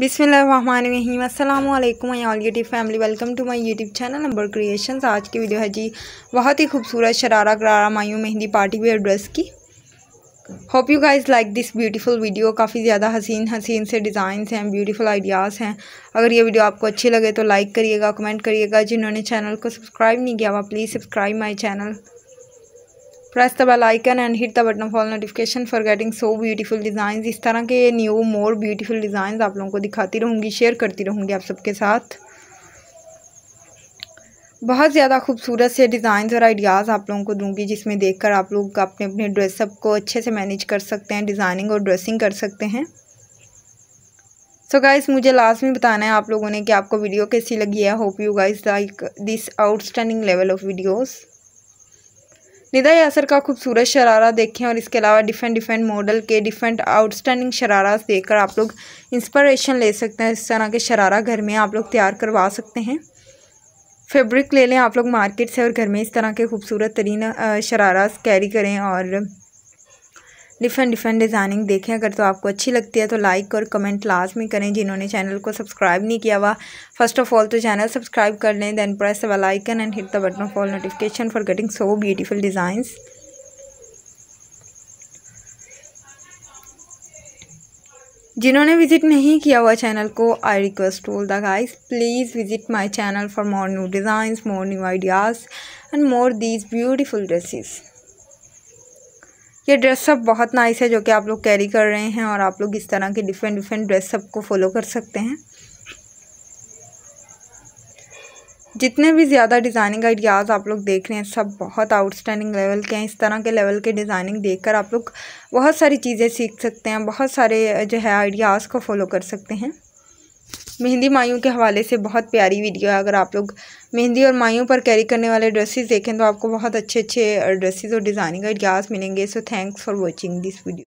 बिसमीम अल्लाम all YouTube family welcome to my YouTube channel number creations आज की वीडियो है जी बहुत ही खूबसूरत शरारा करारा मायूं मेहंदी पार्टी वेयर ड्रेस की hope you guys like this beautiful video काफ़ी ज़्यादा हसीन हसीन से डिज़ाइंस हैं ब्यूटीफुल आइडियाज़ हैं अगर ये वीडियो आपको अच्छी लगे तो लाइक करिएगा कमेंट करिएगा जिन्होंने चैनल को सब्सक्राइब नहीं किया हुआ please subscribe my channel press the bell icon and hit the button for all notification for getting so beautiful design इस तरह के न्यू मोर ब्यूटीफुल डिज़ाइन आप लोगों को दिखाती रहूँगी शेयर करती रहूँगी आप सबके साथ बहुत ज़्यादा खूबसूरत से डिज़ाइन और आइडियाज़ आप लोगों को दूंगी जिसमें देखकर आप लोग अपने अपने ड्रेसअप को अच्छे से मैनेज कर सकते हैं डिज़ाइनिंग और ड्रेसिंग कर सकते हैं सो so मुझे लास्ट में बताना है आप लोगों ने कि आपको वीडियो कैसी लगी है hope you guys like this outstanding level of videos Nida Yasir का खूबसूरत शरारा देखें और इसके अलावा डिफरेंट डिफरेंट मॉडल के डिफरेंट आउटस्टैंडिंग शरारा देखकर आप लोग इंस्परेशन ले सकते हैं इस तरह के शरारा घर में आप लोग तैयार करवा सकते हैं फैब्रिक ले लें आप लोग मार्केट से और घर में इस तरह के खूबसूरत तरीन शरारा कैरी करें और डिफरेंट डिफरेंट डिज़ाइनिंग देखें अगर तो आपको अच्छी लगती है तो लाइक और कमेंट लाजमी करें जिन्होंने चैनल को सब्सक्राइब नहीं किया हुआ फर्स्ट ऑफ ऑल तो चैनल सब्सक्राइब कर लें then press the icon and hit the button of all notification for getting so beautiful designs जिन्होंने विज़िट नहीं किया हुआ चैनल को I request all the guys please visit my channel for more new designs more new ideas and more these beautiful dresses ये dress up बहुत nice है जो कि आप लोग कैरी कर रहे हैं और आप लोग इस तरह के डिफरेंट डिफरेंट ड्रेसअप को फॉलो कर सकते हैं जितने भी ज़्यादा डिज़ाइनिंग आइडियाज़ आप लोग देख रहे हैं सब बहुत आउटस्टैंडिंग लेवल के हैं इस तरह के लेवल के डिज़ाइनिंग देखकर आप लोग बहुत सारी चीज़ें सीख सकते हैं बहुत सारे जो है आइडियाज़ को फॉलो कर सकते हैं मेहंदी मायूं के हवाले से बहुत प्यारी वीडियो है अगर आप लोग मेहंदी और मायूं पर कैरी करने वाले ड्रेसेस देखें तो आपको बहुत अच्छे अच्छे ड्रेसेस और डिज़ाइनिंग आइडियाज़ मिलेंगे so thanks for watching this video